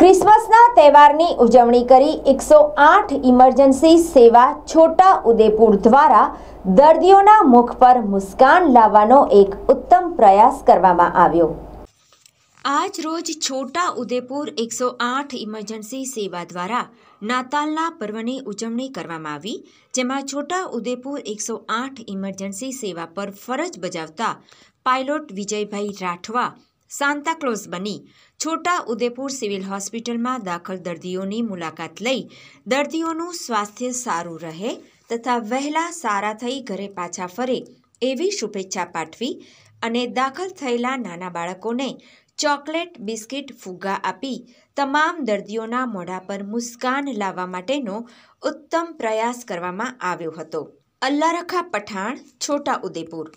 ક્રિસમસના તહેવારની ઉજવણી કરી એકસો આઠ ઇમરજન્સી સેવા છોટા ઉદેપુર દ્વારા દર્દીઓના મુખ પર મુસ્કાન લાવવાનો એક ઉત્તમ પ્રયાસ કરવામાં આવ્યો આજ રોજ છોટા ઉદેપુર એકસો આઠ ઇમરજન્સી સેવા દ્વારા નાતાલના પર્વની ઉજવણી કરવામાં આવી જેમાં છોટા ઉદેપુર એકસો આઠ ઇમરજન્સી સેવા પર ફરજ બજાવતા પાયલોટ વિજયભાઈ રાઠવા સાંતાક્લોઝ બની છોટા ઉદેપુર સિવિલ હોસ્પિટલમાં દાખલ દર્દીઓની મુલાકાત લઈ દર્દીઓનું સ્વાસ્થ્ય સારું રહે તથા વહેલા સારા થઈ ઘરે પાછા ફરે એવી શુભેચ્છા પાઠવી અને દાખલ થયેલા નાના બાળકોને ચોકલેટ બિસ્કિટ ફુગ્ગા આપી તમામ દર્દીઓના મોઢા પર મુસ્કાન લાવવા માટેનો ઉત્તમ પ્રયાસ કરવામાં આવ્યો હતો અલ્લારખા પઠાણ છોટા ઉદેપુર